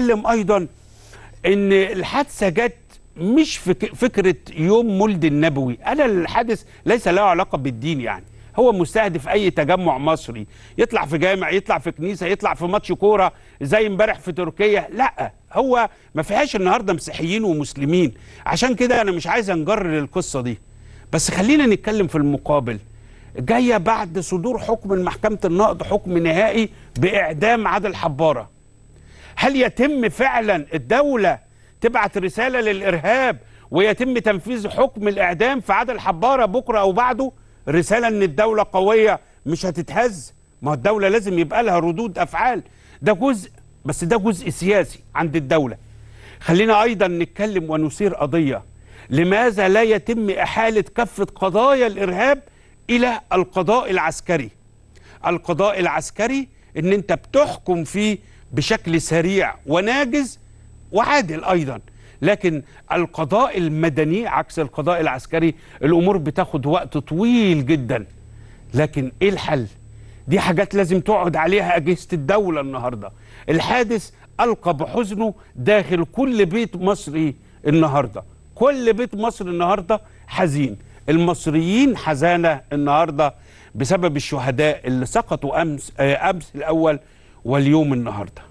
بيتكلم ايضا ان الحادثه جت مش فكره يوم مولد النبوي انا الحادث ليس له علاقه بالدين يعني هو مستهدف اي تجمع مصري يطلع في جامع يطلع في كنيسه يطلع في ماتش كوره زي امبارح في تركيا لا هو ما فيهاش النهارده مسيحيين ومسلمين عشان كده انا مش عايز انجر للقصه دي بس خلينا نتكلم في المقابل جايه بعد صدور حكم محكمه النقض حكم نهائي باعدام عادل حباره هل يتم فعلا الدولة تبعت رسالة للإرهاب ويتم تنفيذ حكم الإعدام في عدل حبارة بكرة أو بعده رسالة أن الدولة قوية مش هتتهز ما الدولة لازم يبقى لها ردود أفعال ده جزء بس ده جزء سياسي عند الدولة خلينا أيضا نتكلم ونثير قضية لماذا لا يتم إحالة كافة قضايا الإرهاب إلى القضاء العسكري القضاء العسكري ان انت بتحكم فيه بشكل سريع وناجز وعادل ايضا لكن القضاء المدني عكس القضاء العسكري الامور بتاخد وقت طويل جدا لكن ايه الحل دي حاجات لازم تقعد عليها اجهزه الدوله النهارده الحادث القى بحزنه داخل كل بيت مصري النهارده كل بيت مصري النهارده حزين المصريين حزانه النهارده بسبب الشهداء اللي سقطوا امس آه، امس الاول واليوم النهارده